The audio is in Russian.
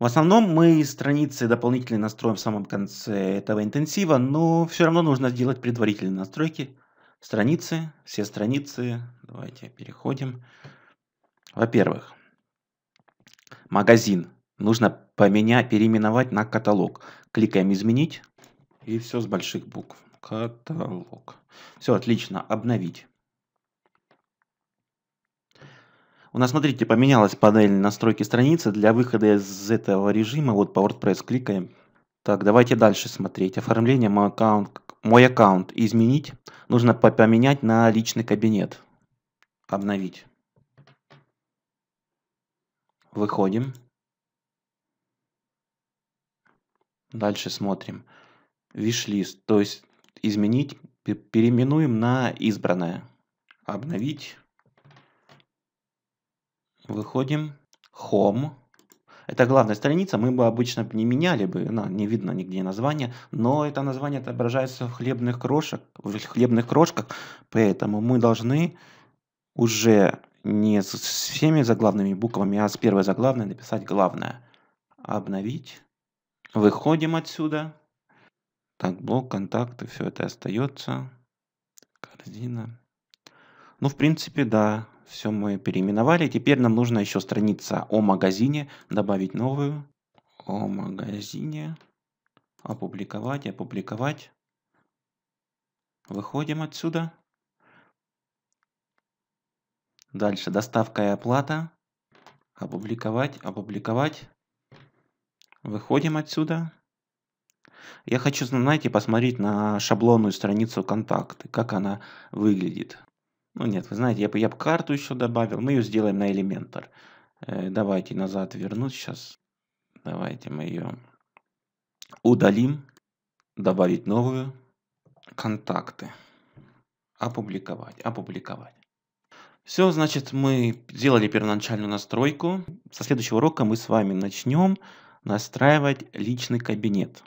В основном мы страницы дополнительные настроим в самом конце этого интенсива, но все равно нужно сделать предварительные настройки. Страницы, все страницы. Давайте переходим. Во-первых, магазин. Нужно поменять, переименовать на каталог. Кликаем «Изменить» и все с больших букв. Каталог. Все, отлично. Обновить. У нас, смотрите, поменялась панель настройки страницы. Для выхода из этого режима, вот по WordPress кликаем. Так, давайте дальше смотреть. Оформление мой аккаунт, мой аккаунт изменить. Нужно поменять на личный кабинет. Обновить. Выходим. Дальше смотрим. Вишлист, то есть изменить, переименуем на избранное. Обновить. Выходим. Home. Это главная страница, мы бы обычно не меняли бы, ну, не видно нигде название, но это название отображается в хлебных крошек, в хлебных крошках, поэтому мы должны уже не с всеми заглавными буквами, а с первой заглавной написать главное. Обновить. Выходим отсюда. Так, блок, контакты, все это остается. Корзина. Ну, в принципе, да, все мы переименовали. Теперь нам нужно еще страница о магазине, добавить новую. О магазине. Опубликовать, опубликовать. Выходим отсюда. Дальше доставка и оплата. Опубликовать, опубликовать. Выходим отсюда. Я хочу, знаете, посмотреть на шаблонную страницу контакты, как она выглядит. Ну нет, вы знаете, я бы, я бы карту еще добавил. Мы ее сделаем на элементар. Давайте назад вернуть сейчас. Давайте мы ее удалим. Добавить новую. Контакты. Опубликовать. Опубликовать. Все, значит, мы сделали первоначальную настройку. Со следующего урока мы с вами начнем настраивать личный кабинет.